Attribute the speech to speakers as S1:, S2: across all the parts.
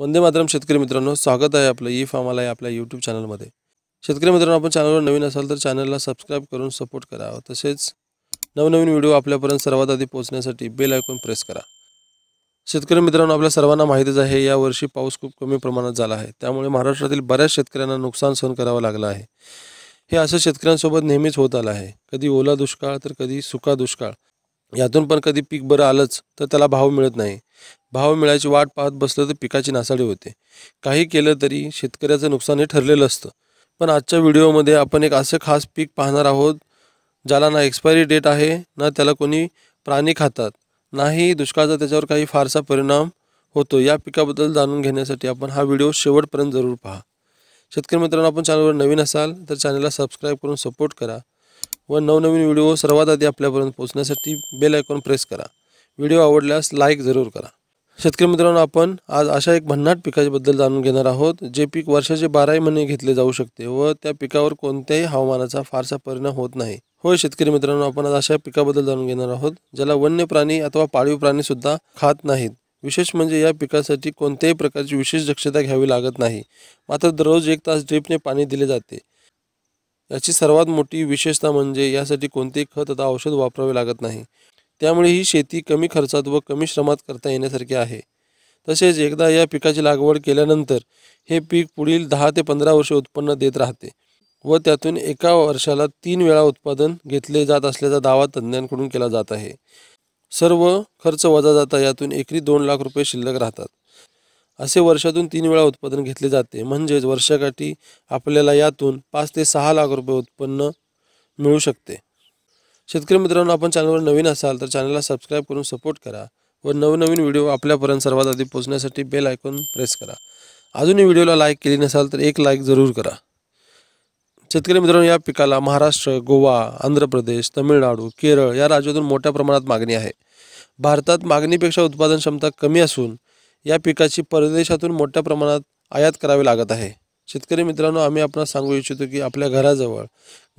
S1: वंदे मातरम शेतकरी मित्रांनो स्वागत आहे आपलं ई फार्माला आहे आपल्या यूट्यूब चॅनलमध्ये शेतकरी मित्रांनो आपण चॅनलवर नवीन असाल तर चॅनलला सबस्क्राईब करून सपोर्ट करा तसेच नवनवीन व्हिडिओ आपल्यापर्यंत सर्वात आधी पोहोचण्यासाठी बेल ऐकून प्रेस करा शेतकरी मित्रांनो आपल्या सर्वांना माहितीच आहे यावर्षी पाऊस खूप कमी प्रमाणात झाला आहे त्यामुळे महाराष्ट्रातील बऱ्याच शेतकऱ्यांना नुकसान सहन करावं लागलं आहे हे असं शेतकऱ्यांसोबत नेहमीच होत आलं आहे कधी ओला दुष्काळ तर कधी सुका दुष्काळ यातून पण कधी पीक बरं आलंच तर त्याला भाव मिळत नाही भाव मिळायची वाट पाहत बसलं तर पिकाची नासाडी होते काही केलं तरी शेतकऱ्याचं नुकसान हे ठरलेलं असतं पण आजच्या व्हिडिओमध्ये आपण एक असं खास पीक पाहणार आहोत ज्याला ना एक्सपायरी डेट आहे ना त्याला कोणी प्राणी खातात नाही दुष्काळाचा त्याच्यावर काही फारसा परिणाम होतो या पिकाबद्दल जाणून घेण्यासाठी आपण हा व्हिडिओ शेवटपर्यंत जरूर पहा शेतकरी मित्रांनो आपण चॅनलवर नवीन असाल तर चॅनलला सबस्क्राईब करून सपोर्ट करा व नवनवीन व्हिडिओ सर्वात आधी आपल्यापर्यंत पोहोचण्यासाठी बेल ऐकून प्रेस करा व्हिडिओ आवडल्यास लाईक जरूर करा शेतकरी मित्रांनो आपण आज अशा एक भन्नाट पिकाबद्दल जाणून घेणार आहोत जे पीक वर्षाचे बाराही महिने घेतले जाऊ शकते व त्या पिकावर कोणत्याही हवामानाचा फारसा परिणाम होत नाही होय शेतकरी मित्रांनो आपण आज अशा पिकाबद्दल जाणून घेणार आहोत ज्याला वन्य प्राणी अथवा पाळीव प्राणी सुद्धा खात नाहीत विशेष म्हणजे या पिकासाठी कोणत्याही प्रकारची विशेष दक्षता घ्यावी लागत नाही मात्र दररोज एक तास ड्रिपने पाणी दिले जाते याची सर्वात मोठी विशेषता म्हणजे यासाठी कोणतेही खत अथवा औषध वापरावे लागत नाही त्यामुळे ही शेती कमी खर्चात व कमी श्रमात करता येण्यासारखी आहे तसेच एकदा या पिकाची लागवड केल्यानंतर हे पीक पुढील दहा ते पंधरा वर्षे उत्पन्न देत राहते व त्यातून एका वर्षाला तीन वेळा उत्पादन घेतले जात असल्याचा दावा तज्ज्ञांकडून केला जात आहे सर्व खर्च वजा जाता यातून एकरी दोन लाख रुपये शिल्लक राहतात असे वर्षातून तीन वेळा उत्पादन घेतले जाते म्हणजेच वर्षाकाठी आपल्याला यातून पाच ते सहा लाख रुपये उत्पन्न मिळू शकते शेतकरी मित्रांनो आपण चॅनलवर नवीन असाल तर चॅनलला सबस्क्राईब करून सपोर्ट करा व नवनवीन व्हिडिओ आपल्यापर्यंत सर्वात आधी पोहोचण्यासाठी बेल आयकॉन प्रेस करा अजूनही व्हिडिओला लाईक केली नसाल तर एक लाईक जरूर करा शेतकरी मित्रांनो या पिकाला महाराष्ट्र गोवा आंध्र प्रदेश तमिळनाडू केरळ या राज्यातून मोठ्या प्रमाणात मागणी आहे भारतात मागणीपेक्षा उत्पादन क्षमता कमी असून या पिकाची परदेशातून मोठ्या प्रमाणात आयात करावी लागत आहे शेतकरी मित्रांनो आम्ही आपणास सांगू इच्छितो की आपल्या घराजवळ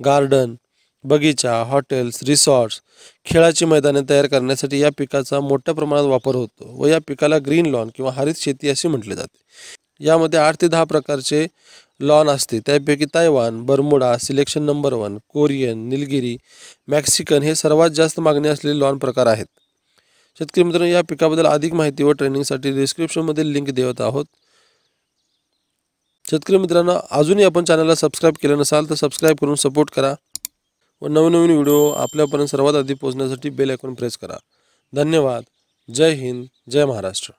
S1: गार्डन बगीचा हॉटेल्स रिसॉर्ट्स खेला मैदाने तैयार करना या पिकाचा प्रमाण में वापर होतो व या पिकाला ग्रीन लॉन कि हरित शेती असे म्हटले जाते यामध्ये आठ ते दहा प्रकारचे लॉन आते त्यापैकी Taiwan Bermuda selection number one Korean Nilgiri Mexican हे सर्वात जास्त मागणी असलेले लॉन प्रकार आहेत शेतकरी मित्रांनो या अधिक माहिती व ट्रेनिंग डिस्क्रिप्शन डिस्क्रिप्शनमध्ये लिंक देत आहोत शेतकरी मित्रांनो अजूनही आपण चॅनलला सबस्क्राईब केलं नसाल तर सबस्क्राईब करून सपोर्ट करा व नवनवीन व्हिडिओ आपल्यापर्यंत सर्वात आधी पोहोचण्यासाठी बेल आयकॉन प्रेस करा धन्यवाद जय हिंद जय महाराष्ट्र